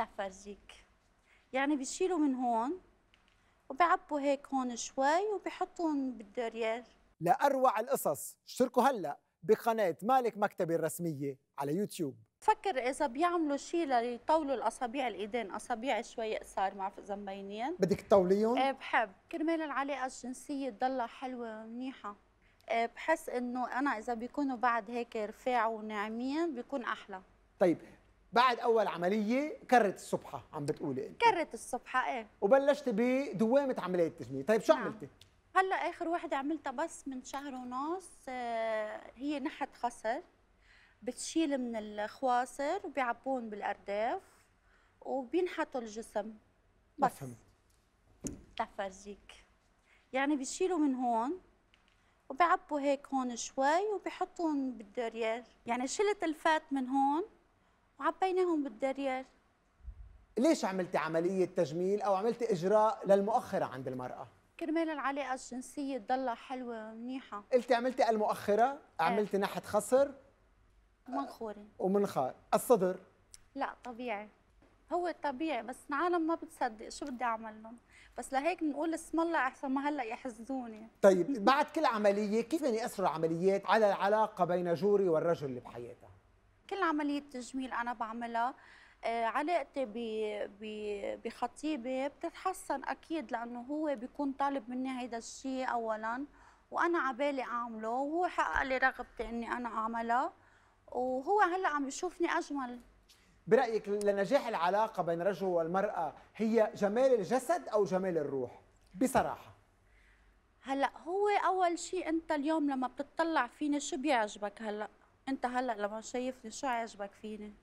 رح يعني بيشيلوا من هون وبعبوا هيك هون شوي وبحطهم بالدوريال لأروع القصص اشتركوا هلأ بقناة مالك مكتبي الرسمية على يوتيوب بفكر اذا بيعملوا شيء ليطولوا الاصابع الايدين اصابع شوي قصار ما بعرف اذا مبينين بدك تطوليهم؟ ايه بحب كرمال العلاقه الجنسيه تضلها حلوه ومنيحه إيه بحس انه انا اذا بيكونوا بعد هيك رفاع وناعمين بيكون احلى طيب بعد اول عمليه كرت الصبحه عم بتقولي انت إيه؟ كرت الصبحه ايه وبلشت بدوامه عمليات التجميل طيب شو نعم. عملتي هلا اخر وحده عملتها بس من شهر ونص آه، هي نحت خصر بتشيل من الخواصر وبيعبون بالارداف وبينحتوا الجسم بس تفرجيك يعني بيشيلوا من هون وبيعبوا هيك هون شوي وبيحطوهم بالدرير يعني شلت الفات من هون وعبيناهم بالدريال ليش عملتي عملية تجميل أو عملتي إجراء للمؤخرة عند المرأة؟ كرمال العلاقة الجنسية تضلها حلوة ومنيحة قلتي عملتي المؤخرة، عملتي نحت خصر منخورة ومنخار، الصدر لا طبيعي هو طبيعي بس العالم ما بتصدق شو بدي اعمل لهم بس لهيك بنقول اسم الله احسن ما هلا يحزوني طيب بعد كل عمليه كيف بيأثروا العمليات على العلاقه بين جوري والرجل اللي بحياتك كل عمليه تجميل انا بعملها آه، علاقتي بخطيبي بتتحسن اكيد لانه هو بيكون طالب مني هيدا الشيء اولا وانا عبالي اعمله وهو حقق لي رغبتي اني انا اعملها وهو هلا عم يشوفني اجمل برايك لنجاح العلاقه بين الرجل والمراه هي جمال الجسد او جمال الروح بصراحه هلا هو اول شيء انت اليوم لما بتطلع فيني شو بيعجبك هلا انت هلا لما شايفني شو عجبك فيني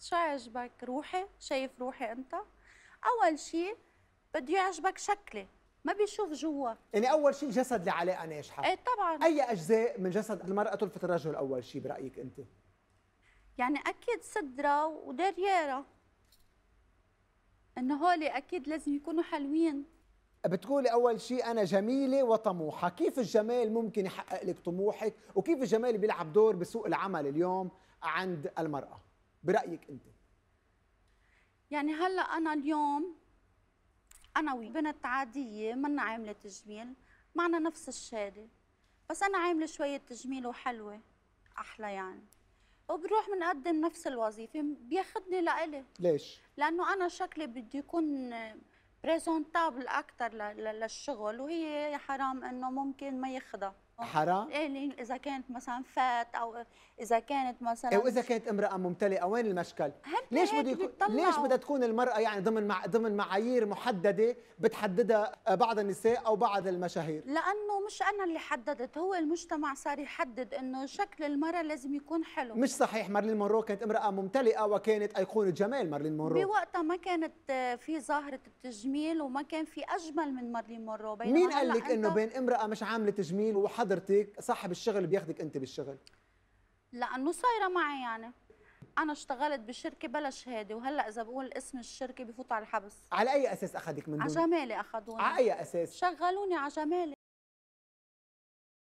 شو عجبك روحي شايف روحي انت اول شيء بده يعجبك شكلي ما بيشوف جوا يعني اول شيء الجسد اللي عليه ناجحه ايه طبعا اي اجزاء من جسد المراه تلفت الرجل اول شيء برايك انت يعني اكيد صدره وداريره انه هولي اكيد لازم يكونوا حلوين بتقولي اول شيء انا جميله وطموحه كيف الجمال ممكن يحقق لك طموحك وكيف الجمال بيلعب دور بسوق العمل اليوم عند المراه برايك انت يعني هلا انا اليوم انا وبنت عاديه منا عامله تجميل معنا نفس الشهاده بس انا عامله شويه تجميل وحلوه احلى يعني وبروح بنقدم نفس الوظيفه بياخذني لإلي ليش لانه انا شكلي بده يكون بريزونتابل اكثر للشغل وهي حرام انه ممكن ما ياخذها حرام؟ ايه اذا كانت مثلا فات او اذا كانت مثلا او اذا كانت امراه ممتلئه وين المشكل؟ ليش بده يكون ليش بدها تكون المراه يعني ضمن مع... ضمن معايير محدده بتحددها بعض النساء او بعض المشاهير؟ لانه مش انا اللي حددت هو المجتمع صار يحدد انه شكل المراه لازم يكون حلو مش صحيح مارلين مونرو كانت امراه ممتلئه وكانت ايقونه جمال مارلين مونرو بوقتها ما كانت آه، في ظاهره التجميل وما كان في اجمل من مارلين مونرو مين قال لك انه بين امراه مش عامله تجميل وحد حضرتك صاحب الشغل بياخدك انت بالشغل لانه صايره معي يعني انا اشتغلت بشركه بلا شهاده وهلا اذا بقول اسم الشركه بفوت على الحبس على اي اساس اخذك من دون؟ على جمالي اخذوني على اي اساس شغلوني على جمالي